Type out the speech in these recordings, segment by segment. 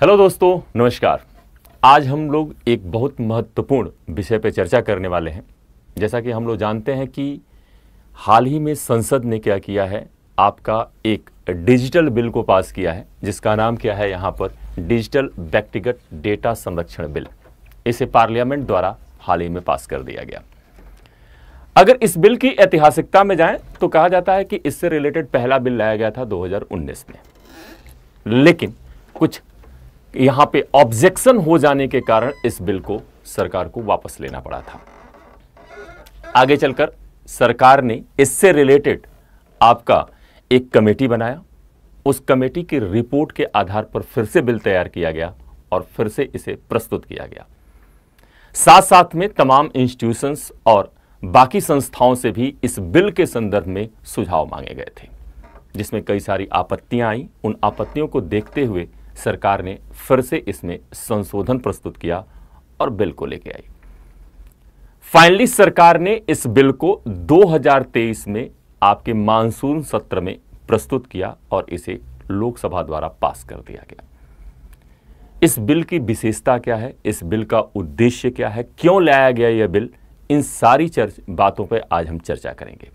hello दोस्तों नमस्कार आज हम लोग एक बहुत महत्वपूर्ण विषय पर चर्चा करने वाले हैं जैसा कि हम लोग जानते हैं कि हाल ही में संसद ने क्या किया है आपका एक डिजिटल बिल को पास किया है जिसका नाम क्या है यहाँ पर डिजिटल व्यक्तिगत डेटा संरक्षण बिल इसे पार्लियामेंट द्वारा हाल ही में पास कर दिया गया अगर इस बिल की ऐतिहासिकता में जाएं तो कहा जाता है कि इससे रिलेटेड पहला बिल लाया गया था 2019 में लेकिन कुछ यहां पे ऑब्जेक्शन हो जाने के कारण इस बिल को सरकार को वापस लेना पड़ा था आगे चलकर सरकार ने इससे रिलेटेड आपका एक कमेटी बनाया उस कमेटी की रिपोर्ट के आधार पर फिर से बिल तैयार किया गया और फिर से इसे प्रस्तुत किया गया साथ साथ में तमाम इंस्टीट्यूशंस और बाकी संस्थाओं से भी इस बिल के संदर्भ में सुझाव मांगे गए थे जिसमें कई सारी आपत्तियां आई उन आपत्तियों को देखते हुए सरकार ने फिर से इसमें संशोधन प्रस्तुत किया और बिल को लेके आई फाइनली सरकार ने इस बिल को 2023 में आपके मानसून सत्र में प्रस्तुत किया और इसे लोकसभा द्वारा पास कर दिया गया इस बिल की विशेषता क्या है इस बिल का उद्देश्य क्या है क्यों लाया गया यह बिल इन सारी चर्च बातों पर आज हम चर्चा करेंगे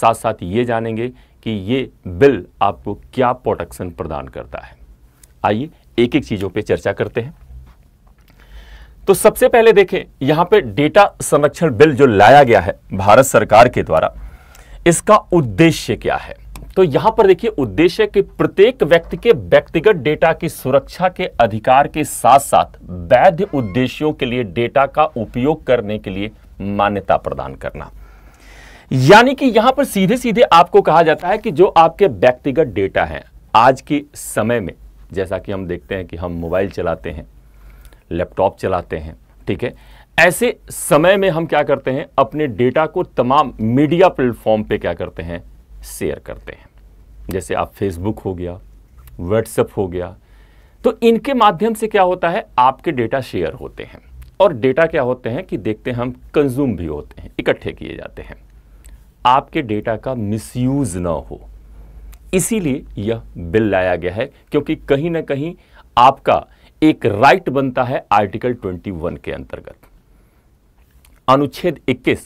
साथ साथ ये जानेंगे कि ये बिल आपको क्या प्रोटेक्शन प्रदान करता है आइए एक एक चीजों पर चर्चा करते हैं तो सबसे पहले देखें यहां पे डेटा संरक्षण बिल जो लाया गया है भारत सरकार के द्वारा इसका उद्देश्य क्या है तो यहां पर देखिए उद्देश्य कि प्रत्येक व्यक्ति के व्यक्तिगत डेटा की सुरक्षा के अधिकार के साथ साथ वैध उद्देश्यों के लिए डेटा का उपयोग करने के लिए मान्यता प्रदान करना यानी कि यहां पर सीधे सीधे आपको कहा जाता है कि जो आपके व्यक्तिगत डेटा है आज के समय में जैसा कि हम देखते हैं कि हम मोबाइल चलाते हैं लैपटॉप चलाते हैं ठीक है ऐसे समय में हम क्या करते हैं अपने डेटा को तमाम मीडिया प्लेटफॉर्म पे क्या करते हैं शेयर करते हैं जैसे आप फेसबुक हो गया व्हाट्सएप हो गया तो इनके माध्यम से क्या होता है आपके डेटा शेयर होते हैं और डेटा क्या होते हैं कि देखते हैं हम कंज्यूम भी होते हैं इकट्ठे किए जाते हैं आपके डेटा का मिसयूज ना हो इसीलिए यह बिल लाया गया है क्योंकि कहीं ना कहीं आपका एक राइट बनता है आर्टिकल 21 के अंतर्गत अनुच्छेद 21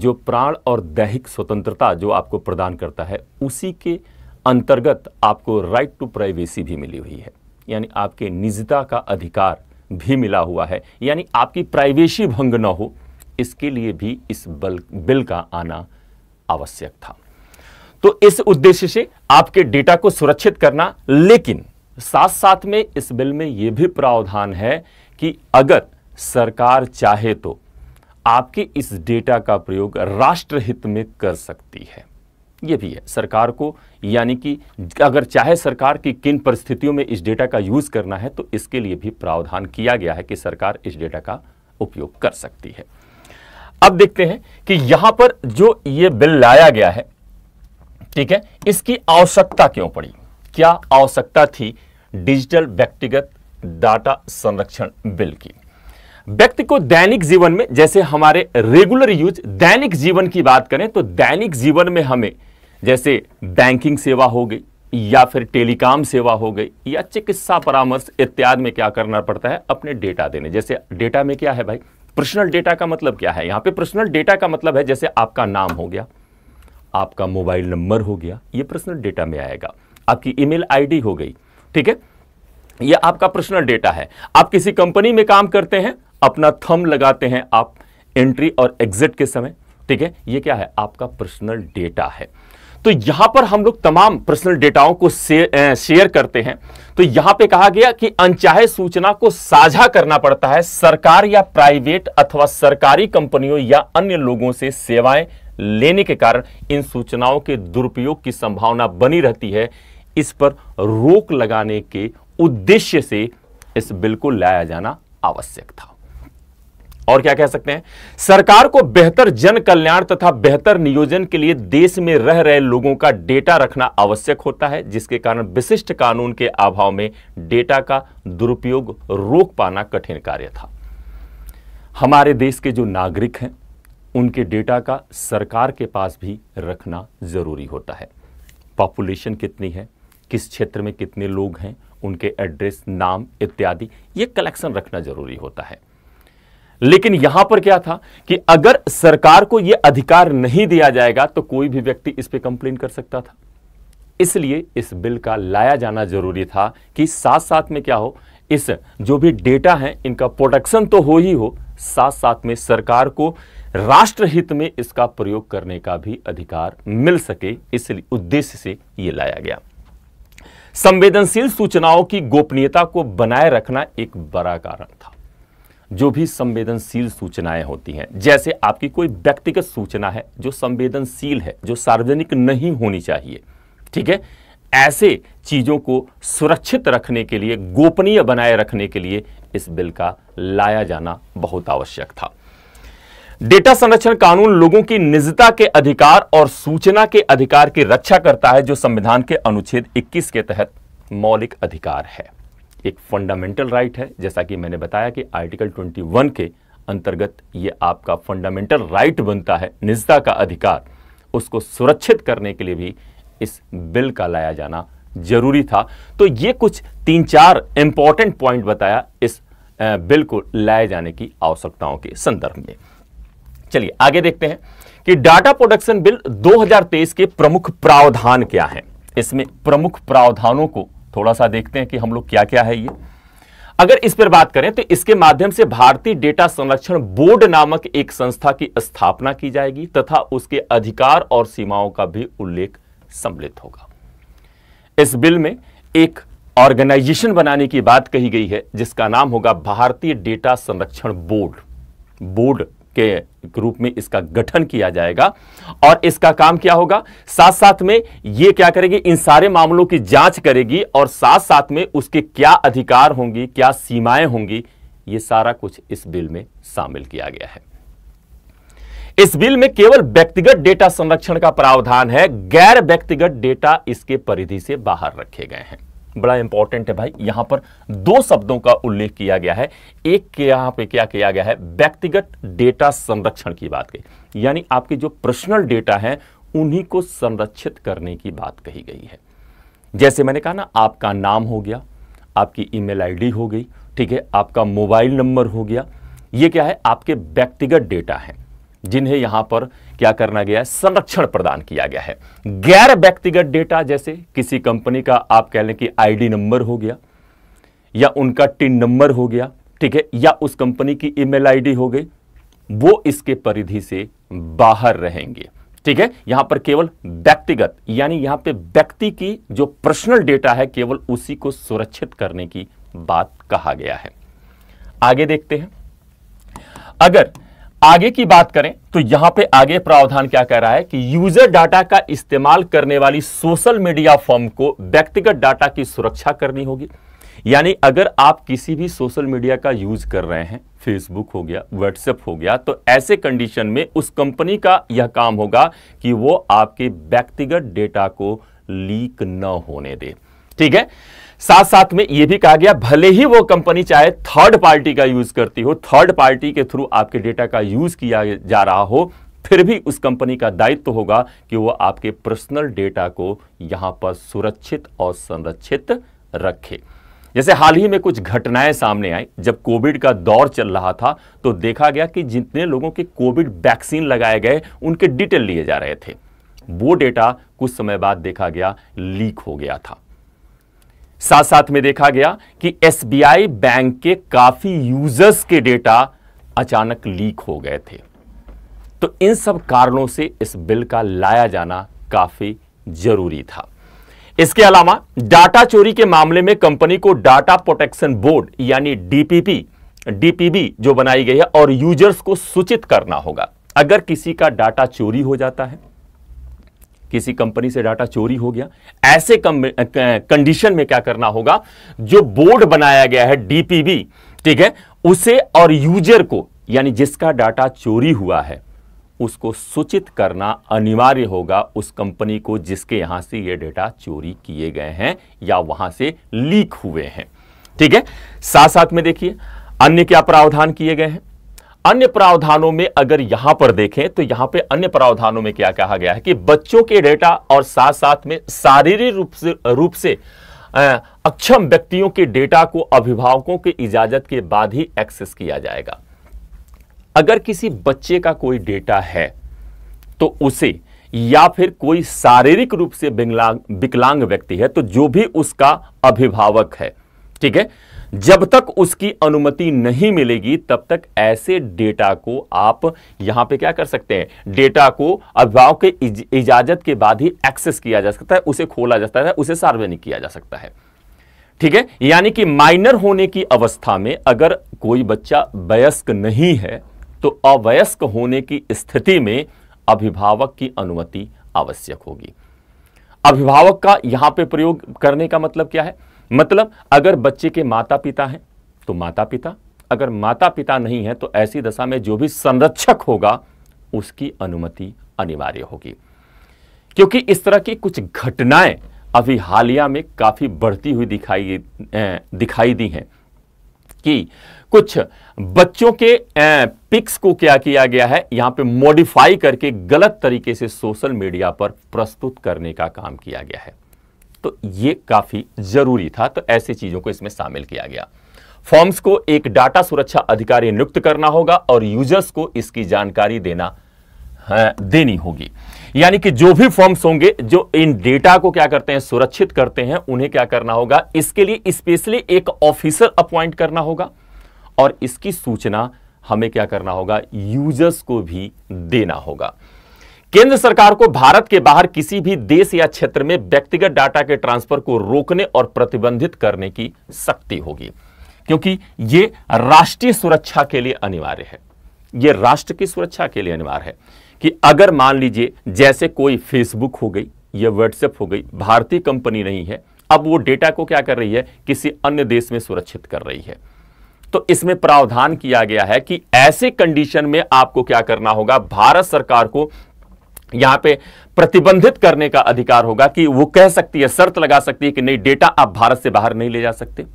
जो प्राण और दैहिक स्वतंत्रता जो आपको प्रदान करता है उसी के अंतर्गत आपको राइट टू प्राइवेसी भी मिली हुई है यानी आपके निजता का अधिकार भी मिला हुआ है यानी आपकी प्राइवेसी भंग न हो इसके लिए भी इस बल बिल का आना आवश्यक था तो इस उद्देश्य से आपके डेटा को सुरक्षित करना लेकिन साथ साथ में इस बिल में यह भी प्रावधान है कि अगर सरकार चाहे तो आपके इस डेटा का प्रयोग राष्ट्र हित में कर सकती है यह भी है सरकार को यानी कि अगर चाहे सरकार की किन परिस्थितियों में इस डेटा का यूज़ करना है तो इसके लिए भी प्रावधान किया गया है कि सरकार इस डेटा का उपयोग कर सकती है अब देखते हैं कि यहां पर जो ये बिल लाया गया है ठीक है इसकी आवश्यकता क्यों पड़ी क्या आवश्यकता थी डिजिटल व्यक्तिगत डाटा संरक्षण बिल की व्यक्ति को दैनिक जीवन में जैसे हमारे रेगुलर यूज दैनिक जीवन की बात करें तो दैनिक जीवन में हमें जैसे बैंकिंग सेवा हो गई या फिर टेलीकॉम सेवा हो गई या चिकित्सा परामर्श इत्यादि में क्या करना पड़ता है अपने डेटा देने जैसे डेटा में क्या है भाई पर्सनल डेटा का मतलब क्या है यहाँ पे पर्सनल डेटा का मतलब है जैसे आपका नाम हो गया आपका मोबाइल नंबर हो गया ये पर्सनल डेटा में आएगा आपकी ईमेल आईडी हो गई ठीक है यह आपका पर्सनल डेटा है आप किसी कंपनी में काम करते हैं अपना थम लगाते हैं आप एंट्री और एग्जिट के समय ठीक है ये क्या है आपका पर्सनल डेटा है तो यहां पर हम लोग तमाम पर्सनल डेटाओं को शेयर करते हैं तो यहां पे कहा गया कि अनचाहे सूचना को साझा करना पड़ता है सरकार या प्राइवेट अथवा सरकारी कंपनियों या अन्य लोगों से सेवाएं लेने के कारण इन सूचनाओं के दुरुपयोग की संभावना बनी रहती है इस पर रोक लगाने के उद्देश्य से इस बिल को लाया जाना आवश्यक था और क्या कह सकते हैं सरकार को बेहतर जन कल्याण तथा बेहतर नियोजन के लिए देश में रह रहे लोगों का डेटा रखना आवश्यक होता है जिसके कारण विशिष्ट कानून के अभाव में डेटा का दुरुपयोग रोक पाना कठिन कार्य था हमारे देश के जो नागरिक हैं उनके डेटा का सरकार के पास भी रखना ज़रूरी होता है पॉपुलेशन कितनी है किस क्षेत्र में कितने लोग हैं उनके एड्रेस नाम इत्यादि ये कलेक्शन रखना ज़रूरी होता है लेकिन यहां पर क्या था कि अगर सरकार को यह अधिकार नहीं दिया जाएगा तो कोई भी व्यक्ति इस पर कंप्लेन कर सकता था इसलिए इस बिल का लाया जाना जरूरी था कि साथ साथ में क्या हो इस जो भी डेटा है इनका प्रोडक्शन तो हो ही हो साथ साथ में सरकार को राष्ट्रहित में इसका प्रयोग करने का भी अधिकार मिल सके इस उद्देश्य से यह लाया गया संवेदनशील सूचनाओं की गोपनीयता को बनाए रखना एक बड़ा कारण था जो भी संवेदनशील सूचनाएं होती हैं जैसे आपकी कोई व्यक्तिगत सूचना है जो संवेदनशील है जो सार्वजनिक नहीं होनी चाहिए ठीक है ऐसे चीज़ों को सुरक्षित रखने के लिए गोपनीय बनाए रखने के लिए इस बिल का लाया जाना बहुत आवश्यक था डेटा संरक्षण कानून लोगों की निजता के अधिकार और सूचना के अधिकार की रक्षा करता है जो संविधान के अनुच्छेद 21 के तहत मौलिक अधिकार है एक फंडामेंटल राइट है जैसा कि मैंने बताया कि आर्टिकल 21 के अंतर्गत ये आपका फंडामेंटल राइट बनता है निजता का अधिकार उसको सुरक्षित करने के लिए भी इस बिल का लाया जाना जरूरी था तो ये कुछ तीन चार इंपॉर्टेंट पॉइंट बताया इस बिल को लाए जाने की आवश्यकताओं के संदर्भ में चलिए आगे देखते हैं कि डाटा प्रोडक्शन बिल 2023 के प्रमुख प्रावधान क्या है इसमें प्रमुख प्रावधानों को थोड़ा सा देखते हैं कि हम लोग क्या क्या है ये अगर इस पर बात करें तो इसके माध्यम से भारतीय डेटा संरक्षण बोर्ड नामक एक संस्था की स्थापना की जाएगी तथा उसके अधिकार और सीमाओं का भी उल्लेख सम्मिलित होगा इस बिल में एक ऑर्गेनाइजेशन बनाने की बात कही गई है जिसका नाम होगा भारतीय डेटा संरक्षण बोर्ड बोर्ड के रूप में इसका गठन किया जाएगा और इसका काम क्या होगा साथ साथ में ये क्या करेगी इन सारे मामलों की जांच करेगी और साथ साथ में उसके क्या अधिकार होंगी क्या सीमाएं होंगी ये सारा कुछ इस बिल में शामिल किया गया है इस बिल में केवल व्यक्तिगत डेटा संरक्षण का प्रावधान है गैर व्यक्तिगत डेटा इसके परिधि से बाहर रखे गए हैं बड़ा इंपॉर्टेंट है भाई यहां पर दो शब्दों का उल्लेख किया गया है एक यहां पे क्या किया गया है व्यक्तिगत डेटा संरक्षण की बात कही यानी आपके जो पर्सनल डेटा है उन्हीं को संरक्षित करने की बात कही गई है जैसे मैंने कहा ना आपका नाम हो गया आपकी ईमेल आईडी हो गई ठीक है आपका मोबाइल नंबर हो गया ये क्या है आपके व्यक्तिगत डेटा है जिन्हें यहां पर क्या करना गया है संरक्षण प्रदान किया गया है गैर व्यक्तिगत डेटा जैसे किसी कंपनी का आप कह लें कि आईडी नंबर हो गया या उनका टिन नंबर हो गया ठीक है या उस कंपनी की ईमेल आईडी हो गई वो इसके परिधि से बाहर रहेंगे ठीक है यहां पर केवल व्यक्तिगत यानी यहां पे व्यक्ति की जो पर्सनल डेटा है केवल उसी को सुरक्षित करने की बात कहा गया है आगे देखते हैं अगर आगे की बात करें तो यहां पे आगे प्रावधान क्या कह रहा है कि यूजर डाटा का इस्तेमाल करने वाली सोशल मीडिया फर्म को व्यक्तिगत डाटा की सुरक्षा करनी होगी यानी अगर आप किसी भी सोशल मीडिया का यूज कर रहे हैं फेसबुक हो गया व्हाट्सएप हो गया तो ऐसे कंडीशन में उस कंपनी का यह काम होगा कि वो आपके व्यक्तिगत डेटा को लीक न होने दे ठीक है साथ साथ में यह भी कहा गया भले ही वो कंपनी चाहे थर्ड पार्टी का यूज करती हो थर्ड पार्टी के थ्रू आपके डेटा का यूज किया जा रहा हो फिर भी उस कंपनी का दायित्व तो होगा कि वो आपके पर्सनल डेटा को यहां पर सुरक्षित और संरक्षित रखे जैसे हाल ही में कुछ घटनाएं सामने आई जब कोविड का दौर चल रहा था तो देखा गया कि जितने लोगों के कोविड वैक्सीन लगाए गए उनके डिटेल लिए जा रहे थे वो डेटा कुछ समय बाद देखा गया लीक हो गया था साथ साथ में देखा गया कि एस बैंक के काफी यूजर्स के डेटा अचानक लीक हो गए थे तो इन सब कारणों से इस बिल का लाया जाना काफी जरूरी था इसके अलावा डाटा चोरी के मामले में कंपनी को डाटा प्रोटेक्शन बोर्ड यानी डीपीपी डीपीबी जो बनाई गई है और यूजर्स को सूचित करना होगा अगर किसी का डाटा चोरी हो जाता है किसी कंपनी से डाटा चोरी हो गया ऐसे कंडीशन में क्या करना होगा जो बोर्ड बनाया गया है डीपीबी ठीक है उसे और यूजर को यानी जिसका डाटा चोरी हुआ है उसको सूचित करना अनिवार्य होगा उस कंपनी को जिसके यहां से यह डेटा चोरी किए गए हैं या वहां से लीक हुए हैं ठीक है साथ साथ में देखिए अन्य क्या प्रावधान किए गए हैं अन्य प्रावधानों में अगर यहां पर देखें तो यहां पे अन्य प्रावधानों में क्या कहा गया है कि बच्चों के डेटा और साथ साथ में शारीरिक रूप से रूप से अक्षम व्यक्तियों के डेटा को अभिभावकों की इजाजत के बाद ही एक्सेस किया जाएगा अगर किसी बच्चे का कोई डेटा है तो उसे या फिर कोई शारीरिक रूप से विकलांग व्यक्ति है तो जो भी उसका अभिभावक है ठीक है जब तक उसकी अनुमति नहीं मिलेगी तब तक ऐसे डेटा को आप यहां पे क्या कर सकते हैं डेटा को अभिभावक के इजाजत के बाद ही एक्सेस किया जा सकता है उसे खोला जा सकता है उसे सार्वजनिक किया जा सकता है ठीक है यानी कि माइनर होने की अवस्था में अगर कोई बच्चा वयस्क नहीं है तो अवयस्क होने की स्थिति में अभिभावक की अनुमति आवश्यक होगी अभिभावक का यहां पे प्रयोग करने का मतलब क्या है मतलब अगर बच्चे के माता पिता हैं तो माता पिता अगर माता पिता नहीं है तो ऐसी दशा में जो भी संरक्षक होगा उसकी अनुमति अनिवार्य होगी क्योंकि इस तरह की कुछ घटनाएं अभी हालिया में काफ़ी बढ़ती हुई दिखाई दिखाई दी हैं कि कुछ बच्चों के पिक्स को क्या किया गया है यहाँ पे मॉडिफाई करके गलत तरीके से सोशल मीडिया पर प्रस्तुत करने का काम किया गया है तो ये काफ़ी ज़रूरी था तो ऐसी चीज़ों को इसमें शामिल किया गया फॉर्म्स को एक डाटा सुरक्षा अधिकारी नियुक्त करना होगा और यूजर्स को इसकी जानकारी देना देनी होगी यानी कि जो भी फॉर्म्स होंगे जो इन डेटा को क्या करते हैं सुरक्षित करते हैं उन्हें क्या करना होगा इसके लिए स्पेशली एक ऑफिसर अपॉइंट करना होगा और इसकी सूचना हमें क्या करना होगा यूजर्स को भी देना होगा केंद्र सरकार को भारत के बाहर किसी भी देश या क्षेत्र में व्यक्तिगत डाटा के ट्रांसफर को रोकने और प्रतिबंधित करने की शक्ति होगी क्योंकि ये राष्ट्रीय सुरक्षा के लिए अनिवार्य है ये राष्ट्र की सुरक्षा के लिए अनिवार्य है कि अगर मान लीजिए जैसे कोई फेसबुक हो गई या व्हाट्सएप हो गई भारतीय कंपनी नहीं है अब वो डेटा को क्या कर रही है किसी अन्य देश में सुरक्षित कर रही है तो इसमें प्रावधान किया गया है कि ऐसे कंडीशन में आपको क्या करना होगा भारत सरकार को यहां पे प्रतिबंधित करने का अधिकार होगा कि वो कह सकती है शर्त लगा सकती है कि नहीं डेटा आप भारत से बाहर नहीं ले जा सकते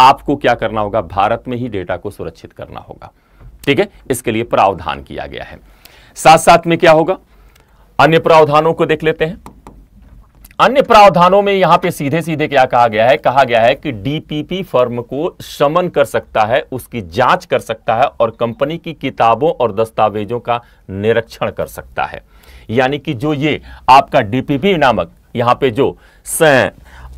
आपको क्या करना होगा भारत में ही डेटा को सुरक्षित करना होगा ठीक है इसके लिए प्रावधान किया गया है साथ साथ में क्या होगा अन्य प्रावधानों को देख लेते हैं अन्य प्रावधानों में यहां पे सीधे सीधे क्या कहा गया है कहा गया है कि डीपीपी फर्म को समन कर सकता है उसकी जांच कर सकता है और कंपनी की किताबों और दस्तावेजों का निरीक्षण कर सकता है यानी कि जो ये आपका डीपीपी नामक यहाँ पे जो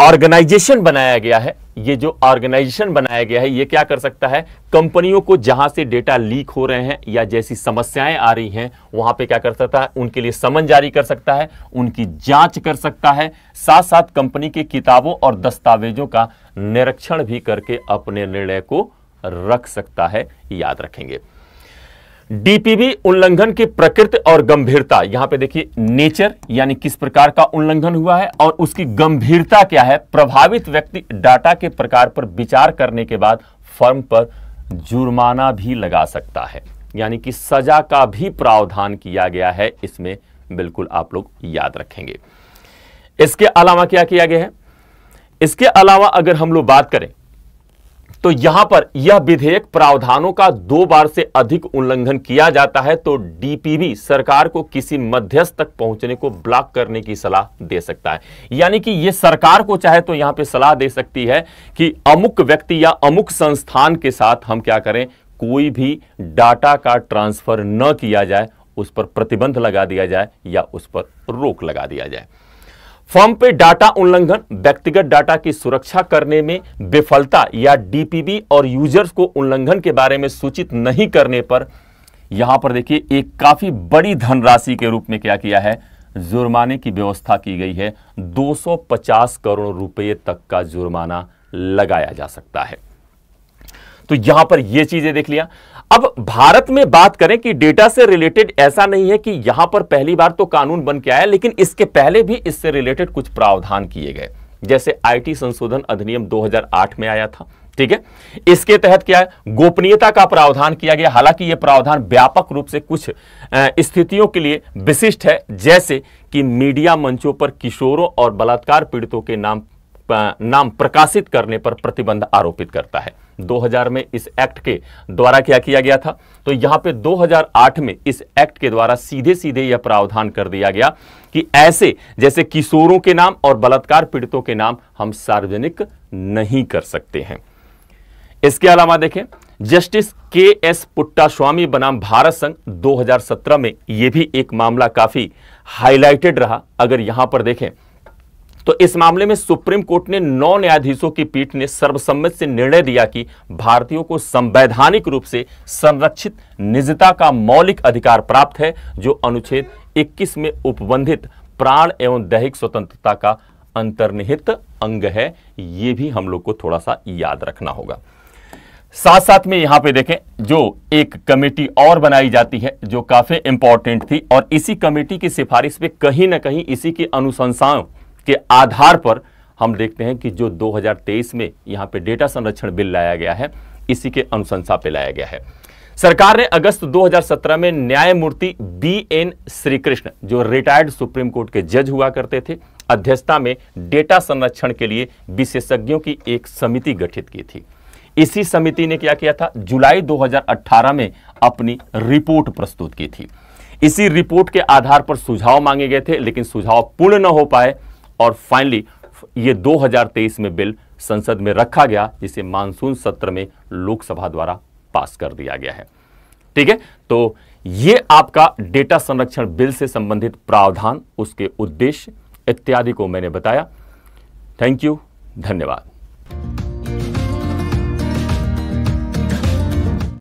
ऑर्गेनाइजेशन बनाया गया है ये जो ऑर्गेनाइजेशन बनाया गया है ये क्या कर सकता है कंपनियों को जहां से डेटा लीक हो रहे हैं या जैसी समस्याएं आ रही हैं वहां पे क्या कर सकता है उनके लिए समन जारी कर सकता है उनकी जांच कर सकता है साथ साथ कंपनी के किताबों और दस्तावेजों का निरीक्षण भी करके अपने निर्णय को रख सकता है याद रखेंगे डीपीबी उल्लंघन की प्रकृति और गंभीरता यहां पे देखिए नेचर यानी किस प्रकार का उल्लंघन हुआ है और उसकी गंभीरता क्या है प्रभावित व्यक्ति डाटा के प्रकार पर विचार करने के बाद फर्म पर जुर्माना भी लगा सकता है यानी कि सजा का भी प्रावधान किया गया है इसमें बिल्कुल आप लोग याद रखेंगे इसके अलावा क्या किया गया है इसके अलावा अगर हम लोग बात करें तो यहां पर यह विधेयक प्रावधानों का दो बार से अधिक उल्लंघन किया जाता है तो डीपीबी सरकार को किसी मध्यस्थ तक पहुंचने को ब्लॉक करने की सलाह दे सकता है यानी कि यह सरकार को चाहे तो यहां पे सलाह दे सकती है कि अमुक व्यक्ति या अमुक संस्थान के साथ हम क्या करें कोई भी डाटा का ट्रांसफर न किया जाए उस पर प्रतिबंध लगा दिया जाए या उस पर रोक लगा दिया जाए फर्म पे डाटा उल्लंघन व्यक्तिगत डाटा की सुरक्षा करने में विफलता या डीपीबी और यूजर्स को उल्लंघन के बारे में सूचित नहीं करने पर यहां पर देखिए एक काफी बड़ी धनराशि के रूप में क्या किया है जुर्माने की व्यवस्था की गई है 250 करोड़ रुपए तक का जुर्माना लगाया जा सकता है तो यहां पर यह चीजें देख लिया अब भारत में बात करें कि डेटा से रिलेटेड ऐसा नहीं है कि यहां पर पहली बार तो कानून बन के आया लेकिन इसके पहले भी इससे रिलेटेड कुछ प्रावधान किए गए जैसे आईटी संशोधन अधिनियम 2008 में आया था ठीक है इसके तहत क्या है गोपनीयता का प्रावधान किया गया हालांकि यह प्रावधान व्यापक रूप से कुछ स्थितियों के लिए विशिष्ट है जैसे कि मीडिया मंचों पर किशोरों और बलात्कार पीड़ितों के नाम नाम प्रकाशित करने पर प्रतिबंध आरोपित करता है 2000 में इस एक्ट के द्वारा क्या किया गया था तो यहां पे 2008 में इस एक्ट के द्वारा सीधे सीधे यह प्रावधान कर दिया गया कि ऐसे जैसे किशोरों के नाम और बलात्कार पीड़ितों के नाम हम सार्वजनिक नहीं कर सकते हैं इसके अलावा देखें जस्टिस के एस पुट्टास्वामी बनाम भारत संघ 2017 में यह भी एक मामला काफी हाईलाइटेड रहा अगर यहां पर देखें तो इस मामले में सुप्रीम कोर्ट ने नौ न्यायाधीशों की पीठ ने सर्वसम्मत से निर्णय दिया कि भारतीयों को संवैधानिक रूप से संरक्षित निजता का मौलिक अधिकार प्राप्त है जो अनुच्छेद 21 में उपबंधित प्राण एवं दैहिक स्वतंत्रता का अंतर्निहित अंग है यह भी हम लोग को थोड़ा सा याद रखना होगा साथ साथ में यहां पे देखें जो एक कमेटी और बनाई जाती है जो काफी इंपॉर्टेंट थी और इसी कमेटी की सिफारिश पे कहीं ना कहीं इसी के अनुशंसाओं के आधार पर हम देखते हैं कि जो 2023 में यहां पे डेटा संरक्षण बिल लाया गया है इसी के अनुशंसा पे लाया गया है सरकार ने अगस्त 2017 में न्यायमूर्ति बी एन श्रीकृष्ण जो रिटायर्ड सुप्रीम कोर्ट के जज हुआ करते थे अध्यक्षता में डेटा संरक्षण के लिए विशेषज्ञों की एक समिति गठित की थी इसी समिति ने क्या किया था जुलाई 2018 में अपनी रिपोर्ट प्रस्तुत की थी इसी रिपोर्ट के आधार पर सुझाव मांगे गए थे लेकिन सुझाव पूर्ण न हो पाए और फाइनली ये 2023 में बिल संसद में रखा गया जिसे मानसून सत्र में लोकसभा द्वारा पास कर दिया गया है ठीक है तो ये आपका डेटा संरक्षण बिल से संबंधित प्रावधान उसके उद्देश्य इत्यादि को मैंने बताया थैंक यू धन्यवाद